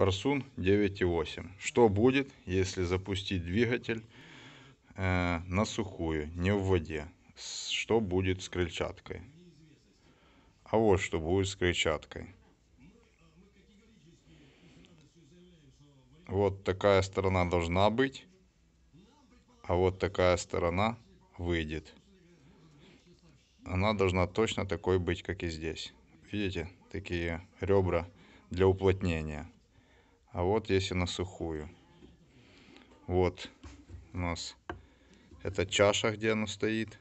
Парсун 9.8. Что будет, если запустить двигатель э, на сухую, не в воде? Что будет с крыльчаткой? А вот что будет с крыльчаткой. Вот такая сторона должна быть, а вот такая сторона выйдет. Она должна точно такой быть, как и здесь. Видите, такие ребра для уплотнения. А вот если на сухую. Вот у нас эта чаша, где она стоит.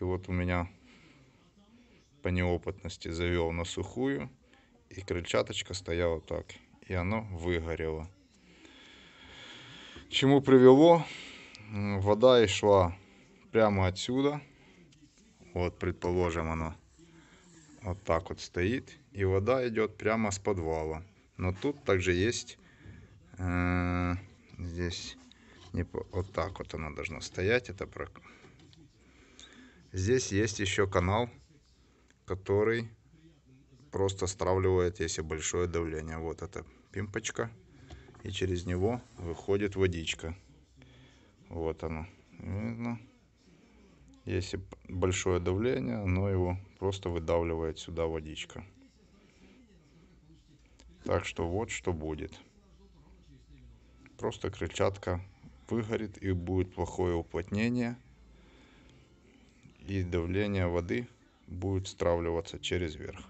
И вот у меня по неопытности завел на сухую. И крыльчаточка стояла так. И оно выгорело. Чему привело? Вода и шла прямо отсюда. Вот, предположим, она вот так вот стоит. И вода идет прямо с подвала. Но тут также есть, э, здесь не, вот так вот она должна стоять. Это про... Здесь есть еще канал, который просто стравливает, если большое давление. Вот это пимпочка. И через него выходит водичка. Вот оно. Видно. Если большое давление, оно его просто выдавливает сюда водичка. Так что вот что будет. Просто крыльчатка выгорит и будет плохое уплотнение. И давление воды будет стравливаться через верх.